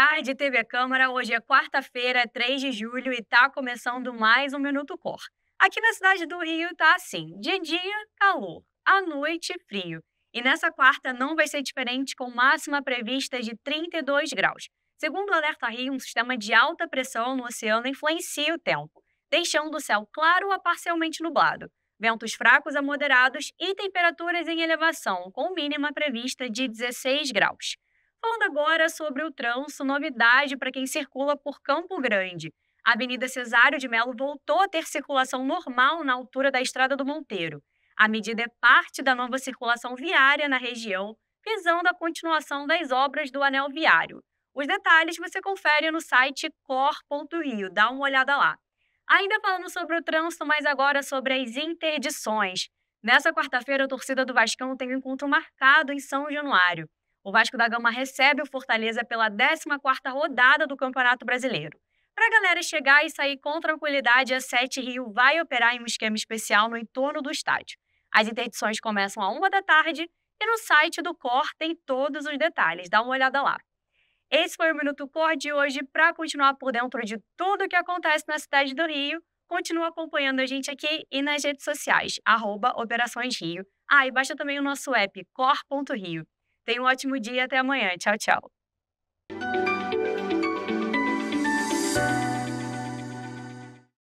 tarde, TV Câmara. Hoje é quarta-feira, 3 de julho, e está começando mais um Minuto Cor. Aqui na cidade do Rio tá assim: de dia, calor, à noite, frio. E nessa quarta não vai ser diferente, com máxima prevista de 32 graus. Segundo o Alerta Rio, um sistema de alta pressão no oceano influencia o tempo, deixando o céu claro a parcialmente nublado, ventos fracos a moderados e temperaturas em elevação, com mínima prevista de 16 graus. Falando agora sobre o trânsito, novidade para quem circula por Campo Grande. A Avenida Cesário de Melo voltou a ter circulação normal na altura da Estrada do Monteiro. A medida é parte da nova circulação viária na região, visando a continuação das obras do anel viário. Os detalhes você confere no site cor.rio, dá uma olhada lá. Ainda falando sobre o trânsito, mas agora sobre as interdições. Nessa quarta-feira, a torcida do Vascão tem um encontro marcado em São Januário. O Vasco da Gama recebe o Fortaleza pela 14ª rodada do Campeonato Brasileiro. Para a galera chegar e sair com tranquilidade, a 7 Rio vai operar em um esquema especial no entorno do estádio. As interdições começam a 1 da tarde e no site do COR tem todos os detalhes. Dá uma olhada lá. Esse foi o Minuto Cor de hoje. Para continuar por dentro de tudo o que acontece na cidade do Rio, continua acompanhando a gente aqui e nas redes sociais, arroba Operações Rio. Ah, e baixa também o nosso app, cor.rio. Tenha um ótimo dia até amanhã. Tchau, tchau.